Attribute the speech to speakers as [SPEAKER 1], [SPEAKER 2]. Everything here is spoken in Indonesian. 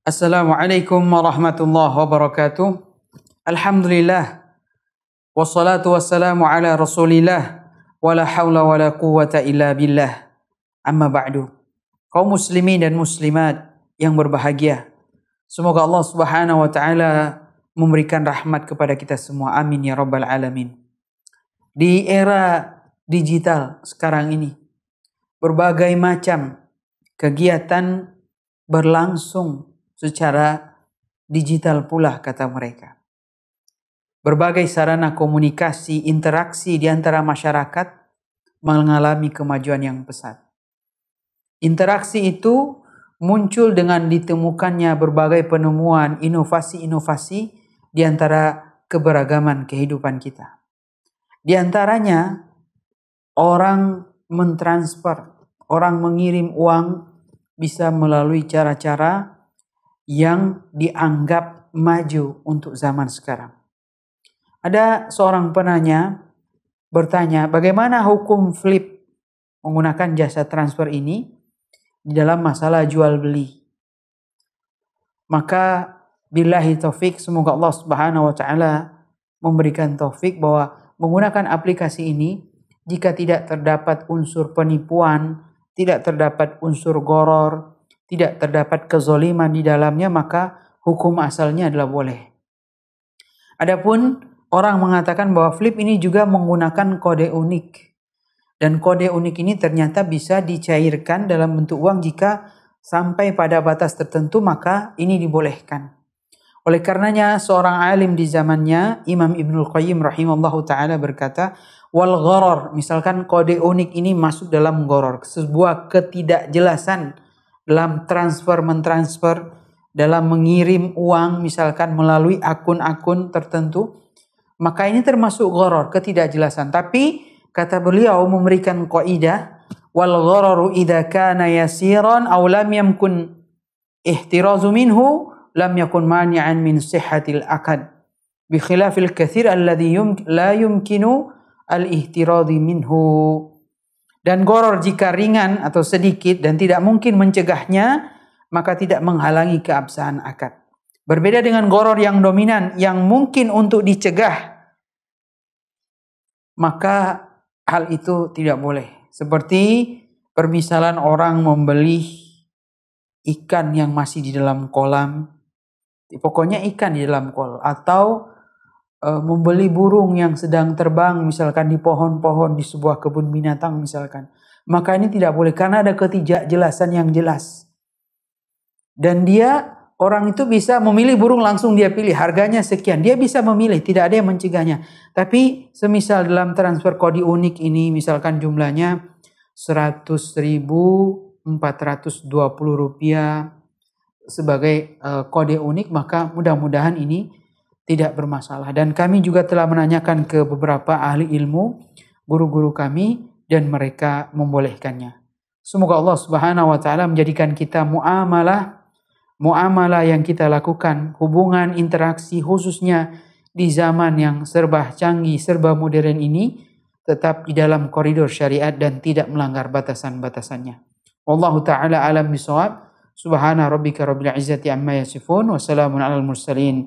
[SPEAKER 1] Assalamualaikum warahmatullahi wabarakatuh. Alhamdulillah. Wassalatu wassalamu ala rasulillah. Wala hawla wala quwata illa billah. Amma ba'du. Kaum muslimin dan muslimat yang berbahagia. Semoga Allah subhanahu wa ta'ala memberikan rahmat kepada kita semua. Amin ya rabbal alamin. Di era digital sekarang ini, berbagai macam kegiatan berlangsung secara digital pula kata mereka. Berbagai sarana komunikasi, interaksi di antara masyarakat mengalami kemajuan yang pesat. Interaksi itu muncul dengan ditemukannya berbagai penemuan, inovasi-inovasi di antara keberagaman kehidupan kita. Di antaranya, orang mentransfer, orang mengirim uang bisa melalui cara-cara yang dianggap maju untuk zaman sekarang. Ada seorang penanya bertanya, bagaimana hukum flip menggunakan jasa transfer ini di dalam masalah jual beli? Maka billahi taufik semoga Allah Subhanahu wa taala memberikan taufik bahwa menggunakan aplikasi ini jika tidak terdapat unsur penipuan, tidak terdapat unsur goror, tidak terdapat kezoliman di dalamnya, maka hukum asalnya adalah boleh. Adapun orang mengatakan bahwa flip ini juga menggunakan kode unik. Dan kode unik ini ternyata bisa dicairkan dalam bentuk uang jika sampai pada batas tertentu maka ini dibolehkan. Oleh karenanya seorang alim di zamannya Imam Ibnul Qayyim rahimallahu taala berkata, "Wal gharar", misalkan kode unik ini masuk dalam gharar, sebuah ketidakjelasan dalam transfer mentransfer, dalam mengirim uang misalkan melalui akun-akun tertentu, maka ini termasuk goror, ketidakjelasan. Tapi kata beliau memberikan kaidah wal ghararu idza kana yasiran aw lam yamkun ihtirazu minhu lam yakun mani'an min sihhatil akad bi khilafil kathir alladhi yum, la yumkinu al ihtiradi minhu dan goror jika ringan atau sedikit dan tidak mungkin mencegahnya, maka tidak menghalangi keabsahan akad. Berbeda dengan goror yang dominan yang mungkin untuk dicegah, maka hal itu tidak boleh. Seperti permisalan orang membeli ikan yang masih di dalam kolam, pokoknya ikan di dalam kolam atau Eh, membeli burung yang sedang terbang misalkan di pohon-pohon di sebuah kebun binatang misalkan. Maka ini tidak boleh karena ada ketidakjelasan yang jelas. Dan dia orang itu bisa memilih burung langsung dia pilih harganya sekian dia bisa memilih tidak ada yang mencegahnya tapi semisal dalam transfer kode unik ini misalkan jumlahnya 100.420 rupiah sebagai eh, kode unik maka mudah-mudahan ini tidak bermasalah. Dan kami juga telah menanyakan ke beberapa ahli ilmu, guru-guru kami, dan mereka membolehkannya. Semoga Allah Subhanahu wa taala menjadikan kita muamalah muamalah yang kita lakukan, hubungan interaksi khususnya di zaman yang serba canggih, serba modern ini tetap di dalam koridor syariat dan tidak melanggar batasan-batasannya. Wallahu taala alam bisawab. Subhana rabbika rabbil izzati amma yasifun. Wassalamun alal mursalin.